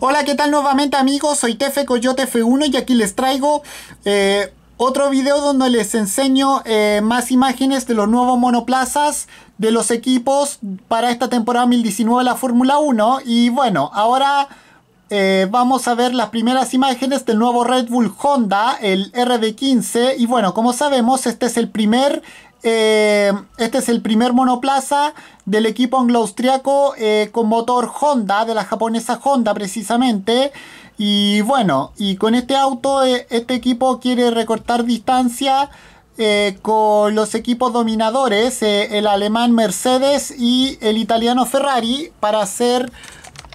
Hola, ¿qué tal nuevamente amigos? Soy Tefe Coyote F1 y aquí les traigo eh, otro video donde les enseño eh, más imágenes de los nuevos monoplazas de los equipos para esta temporada 2019 de la Fórmula 1. Y bueno, ahora eh, vamos a ver las primeras imágenes del nuevo Red Bull Honda, el RB15. Y bueno, como sabemos, este es el primer eh, este es el primer monoplaza del equipo anglo-austriaco eh, con motor Honda, de la japonesa Honda precisamente. Y bueno, y con este auto eh, este equipo quiere recortar distancia con los equipos dominadores, el alemán Mercedes y el italiano Ferrari, para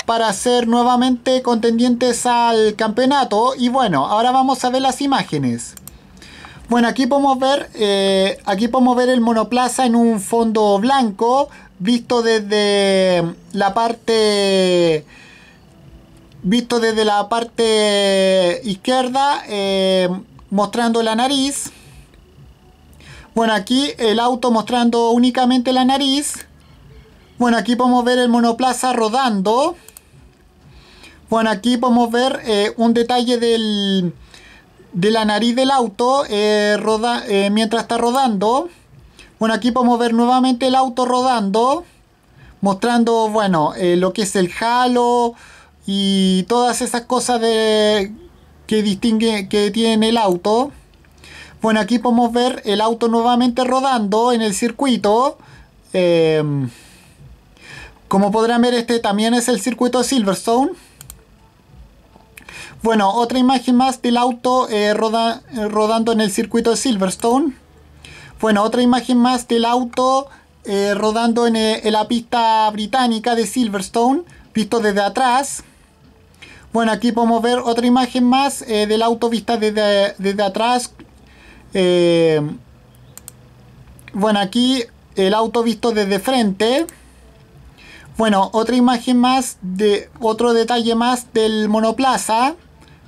para ser nuevamente contendientes al campeonato. Y bueno, ahora vamos a ver las imágenes. Bueno, aquí podemos ver, eh, aquí podemos ver el monoplaza en un fondo blanco, visto desde la parte visto desde la parte izquierda, eh, mostrando la nariz. Bueno, aquí el auto mostrando únicamente la nariz. Bueno, aquí podemos ver el monoplaza rodando. Bueno, aquí podemos ver eh, un detalle del, de la nariz del auto eh, eh, mientras está rodando. Bueno, aquí podemos ver nuevamente el auto rodando, mostrando, bueno, eh, lo que es el halo y todas esas cosas de, que distingue, que tiene el auto. Bueno, aquí podemos ver el auto nuevamente rodando en el circuito. Em, como podrán ver, este también es el circuito Silverstone. Bueno, otra imagen más del auto eh, eh, rodando en el circuito de Silverstone. Bueno, otra imagen más del auto eh, rodando en, la pista británica de Silverstone, visto desde atrás. Bueno, aquí podemos ver otra imagen más del auto vista desde, desde atrás. bueno, aquí el auto visto desde frente. Bueno, otra imagen más de otro detalle más del monoplaza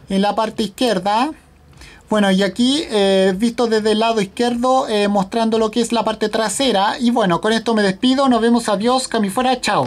en la parte izquierda bueno y aquí eh, visto desde el lado izquierdo eh, mostrando lo que es la parte trasera y bueno con esto me despido nos vemos adiós cami fuera chao